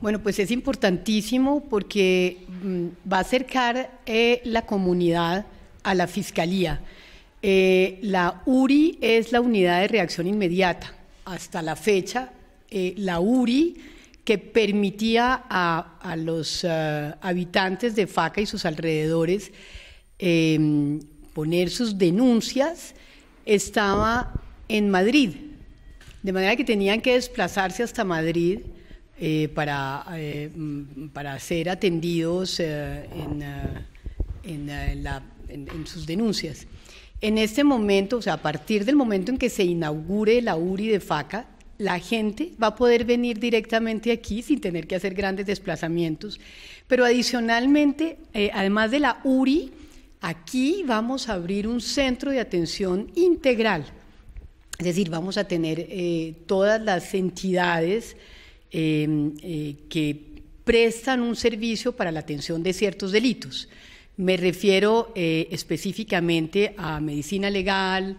Bueno, pues es importantísimo porque mm, va a acercar eh, la comunidad a la Fiscalía. Eh, la URI es la unidad de reacción inmediata. Hasta la fecha, eh, la URI que permitía a, los habitantes de Faca y sus alrededores em, poner sus denuncias, estaba en Madrid. De manera que tenían que desplazarse hasta Madrid eh, para, eh, para ser atendidos eh, en, sus denuncias. En este momento, o sea, a partir del momento en que se inaugure la URI de FACA, la gente va a poder venir directamente aquí sin tener que hacer grandes desplazamientos. Pero adicionalmente, además de la URI, aquí vamos a abrir un centro de atención integral. Es decir, vamos a tener todas las entidades Em, eh, que prestan un servicio para la atención de ciertos delitos. Me refiero eh, específicamente a medicina legal,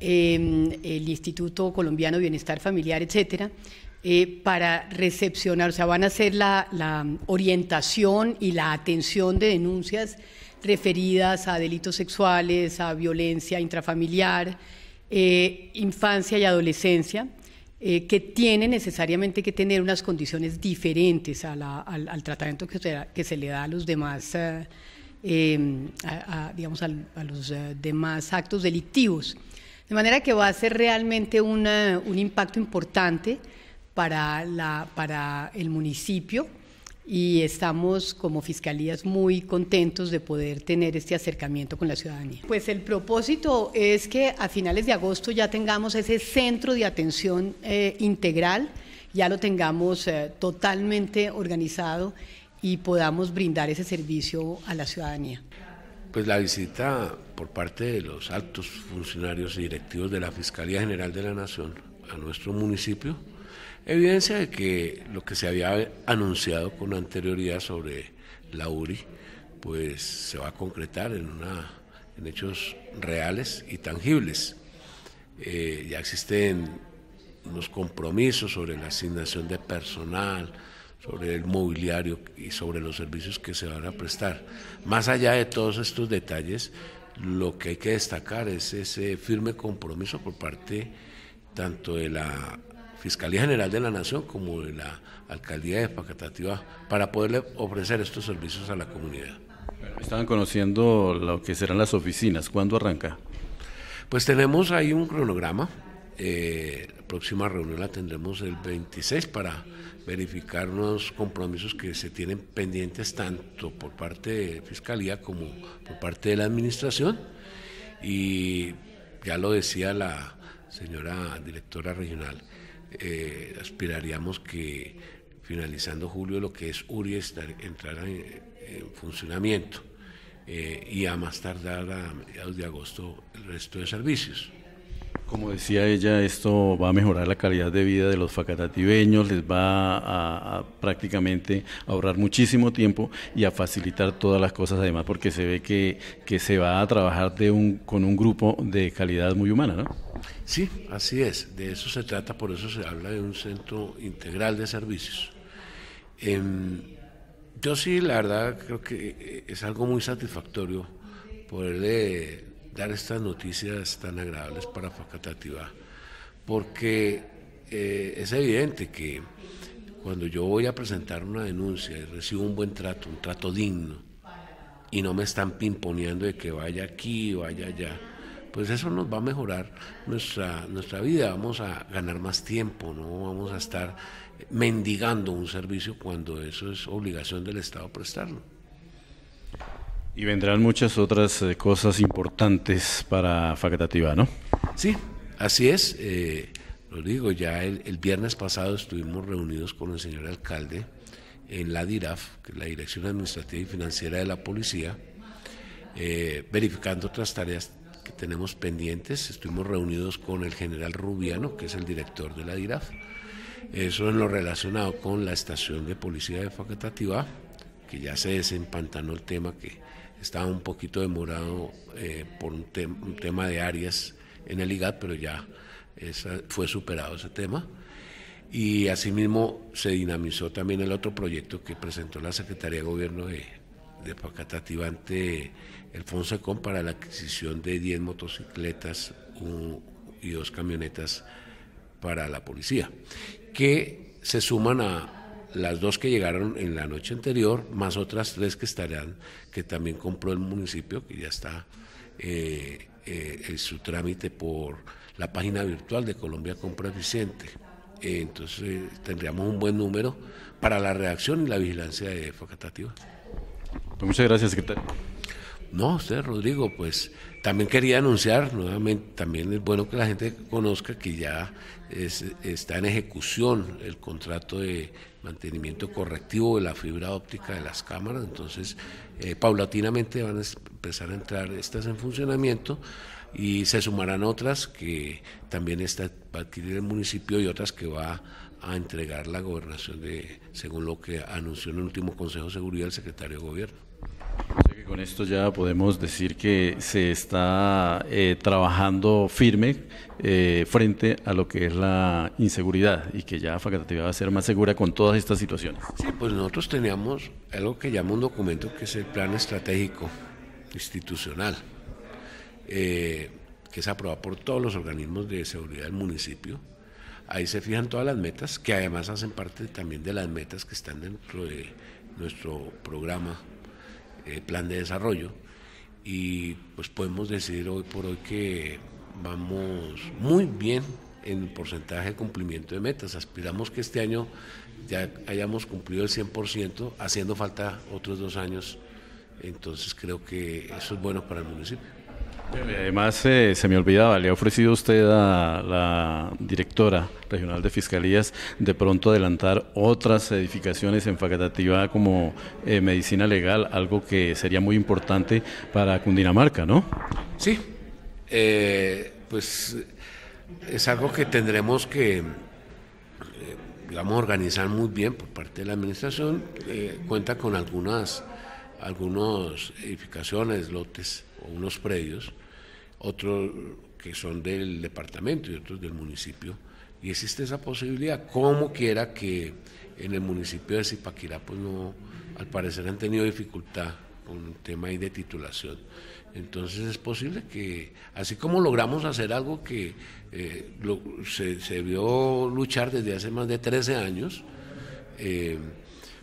em, el Instituto Colombiano de Bienestar Familiar, etcétera, eh, para recepcionar, o sea, van a hacer la, orientación y la atención de denuncias referidas a delitos sexuales, a violencia intrafamiliar, infancia y adolescencia. Eh, que tiene necesariamente que tener unas condiciones diferentes al, tratamiento que se, que se, le da a los demás, eh, em, digamos, a, los eh, demás actos delictivos. De manera que va a ser realmente un impacto importante para el municipio, y estamos como fiscalías muy contentos de poder tener este acercamiento con la ciudadanía. Pues el propósito es que a finales de agosto ya tengamos ese centro de atención eh, integral, ya lo tengamos eh, totalmente organizado y podamos brindar ese servicio a la ciudadanía. Pues la visita por parte de los altos funcionarios y directivos de la Fiscalía General de la Nación a nuestro municipio Evidencia de que lo que se había anunciado con anterioridad sobre la URI, pues se va a concretar en, una, en hechos reales y tangibles. Eh, ya existen unos compromisos sobre la asignación de personal, sobre el mobiliario y sobre los servicios que se van a prestar. Más allá de todos estos detalles, lo que hay que destacar es ese firme compromiso por parte tanto de la Fiscalía General de la Nación como la Alcaldía de Facatativa para poderle ofrecer estos servicios a la comunidad. Estaban conociendo lo que serán las oficinas. ¿Cuándo arranca? Pues tenemos ahí un cronograma. Eh, la próxima reunión la tendremos el 26 para verificar unos compromisos que se tienen pendientes tanto por parte de Fiscalía como por parte de la Administración. Y ya lo decía la señora directora regional, eh, aspiraríamos que finalizando julio lo que es URI estar, entrara en, funcionamiento eh, y a más tardar a mediados de agosto el resto de servicios. Como decía ella, esto va a mejorar la calidad de vida de los facatativeños, les va a, prácticamente ahorrar muchísimo tiempo y a facilitar todas las cosas además, porque se ve que, se va a trabajar con un grupo de calidad muy humana, ¿no? Sí, así es, de eso se trata, por eso se habla de un centro integral de servicios. Em, yo sí, la verdad, creo que eh, es algo muy satisfactorio poderle dar estas noticias tan agradables para Facatativá, porque eh, es evidente que cuando yo voy a presentar una denuncia y recibo un buen trato, un trato digno, y no me están pimponeando de que vaya aquí, vaya allá, pues eso nos va a mejorar nuestra, nuestra vida, vamos a ganar más tiempo, no vamos a estar mendigando un servicio cuando eso es obligación del Estado prestarlo. Y vendrán muchas otras eh, cosas importantes para Facatativá, ¿no? Sí, así es. Eh, lo digo, ya el, viernes pasado estuvimos reunidos con el señor alcalde en la DIRAF, que es la Dirección Administrativa y Financiera de la Policía, eh, verificando otras tareas que tenemos pendientes. Estuvimos reunidos con el general Rubiano, que es el director de la DIRAF. Eso en lo relacionado con la estación de policía de Facatativá, que ya se desempantanó el tema que estaba un poquito demorado eh, por un, tema de áreas en el IGAT, pero ya fue superado ese tema. Y asimismo se dinamizó también el otro proyecto que presentó la Secretaría de Gobierno de, Pacatatibante, el Fonsecom, para la adquisición de 10 motocicletas y dos camionetas para la policía, que se suman a, las dos que llegaron en la noche anterior, más otras tres que estarán, que también compró el municipio, que ya está eh, eh, en su trámite por la página virtual de Colombia Compra Eficiente. entonces eh, tendríamos un buen número para la reacción y la vigilancia de pues Muchas gracias, secretario. No, usted, Rodrigo, pues también quería anunciar nuevamente, también es bueno que la gente conozca que ya está en ejecución el contrato de mantenimiento correctivo de la fibra óptica de las cámaras, entonces eh, paulatinamente van a empezar a entrar estas en funcionamiento y se sumarán otras que también está, va a adquirir el municipio y otras que va a entregar la gobernación de, según lo que anunció en el último Consejo de Seguridad el secretario de Gobierno. Con esto ya podemos decir que se está eh, trabajando firme eh, frente a lo que es la inseguridad y que ya Facatativá va a ser más segura con todas estas situaciones. Sí, pues nosotros teníamos algo que llama un documento que es el Plan Estratégico Institucional, eh, que es aprobado por todos los organismos de seguridad del municipio. Ahí se fijan todas las metas, que además hacen parte también de las metas que están dentro de nuestro programa eh, plan de desarrollo y pues podemos decir hoy por hoy que vamos muy bien en porcentaje de cumplimiento de metas. Aspiramos que este año ya hayamos cumplido el 100%, haciendo falta otros dos años. Entonces creo que eso es bueno para el municipio. Em, además, eh, se me olvidaba, le ha ofrecido usted a la directora regional de fiscalías de pronto adelantar otras edificaciones en facultativa como eh, medicina legal, algo que sería muy importante para Cundinamarca, ¿no? Sí, eh, pues es algo que tendremos que, a organizar muy bien por parte de la administración. cuenta con algunas, algunas edificaciones, lotes o unos predios otros que son del departamento y otros del municipio. Y existe esa posibilidad, como quiera que en el municipio de Zipaquirá, pues no, al parecer han tenido dificultad con un tema ahí de titulación. Entonces es posible que, así como logramos hacer algo que eh, se, vio luchar desde hace más de 13 años, eh,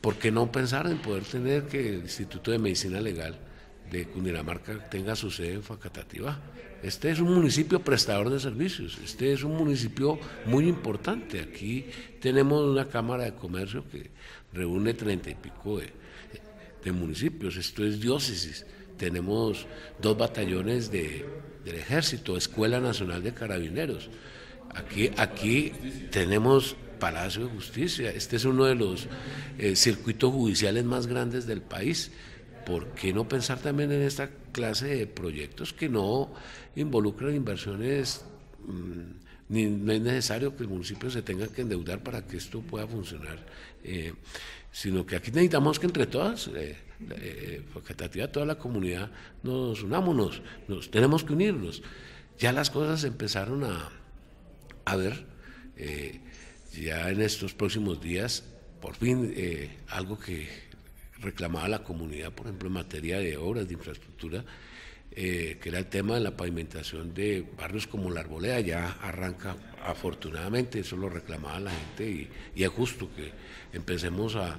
¿por qué no pensar en poder tener que el Instituto de Medicina Legal de Cundinamarca tenga su sede en Facatativá. Este es un municipio prestador de servicios, este es un municipio muy importante. Aquí tenemos una Cámara de Comercio que reúne treinta y pico de, municipios, esto es diócesis. Tenemos dos batallones del Ejército, Escuela Nacional de Carabineros. Aquí, aquí tenemos Palacio de Justicia, este es uno de los eh, circuitos judiciales más grandes del país ¿por qué no pensar también en esta clase de proyectos que no involucran inversiones? Mm, no es necesario que el municipio se tenga que endeudar para que esto pueda funcionar, eh, sino que aquí necesitamos que entre todas, eh, eh, eh toda la comunidad, nos unámonos, nos tenemos que unirnos. Ya las cosas empezaron a ver, eh, ya en estos próximos días, por fin algo que reclamaba la comunidad, por ejemplo, en materia de obras, de infraestructura, eh, que era el tema de la pavimentación de barrios como la Arboleda, ya arranca afortunadamente, eso lo reclamaba la gente y, es justo que empecemos a,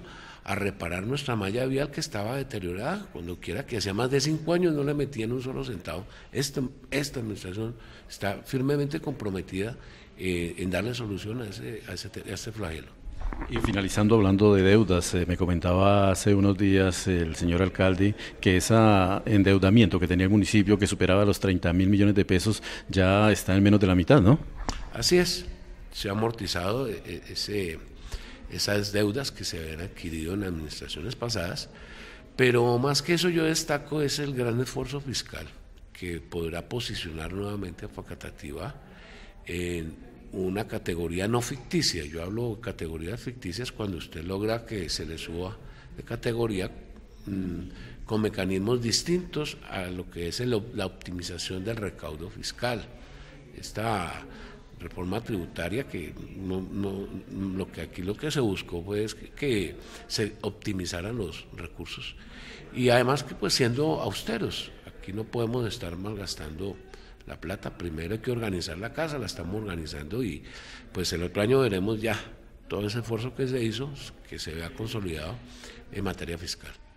reparar nuestra malla vial que estaba deteriorada, cuando quiera que hacía más de cinco años no le metían un solo centavo. Esta, administración está firmemente comprometida eh, en darle solución a ese, a ese, a ese flagelo. Y finalizando hablando de deudas, eh, me comentaba hace unos días el señor alcalde que ese endeudamiento que tenía el municipio que superaba los 30 mil millones de pesos ya está en menos de la mitad, ¿no? Así es, se ha amortizado eh, eh, ese, esas deudas que se habían adquirido en administraciones pasadas, pero más que eso yo destaco es el gran esfuerzo fiscal que podrá posicionar nuevamente a Facatativa en una categoría no ficticia. Yo hablo de categorías ficticias cuando usted logra que se le suba de categoría mm, con mecanismos distintos a lo que es la optimización del recaudo fiscal. Esta reforma tributaria que no, lo que aquí lo que se buscó fue pues, que, que, se optimizaran los recursos y además que pues siendo austeros aquí no podemos estar malgastando la plata, primero hay que organizar la casa, la estamos organizando y pues el otro año veremos ya todo ese esfuerzo que se hizo, que se vea consolidado en materia fiscal.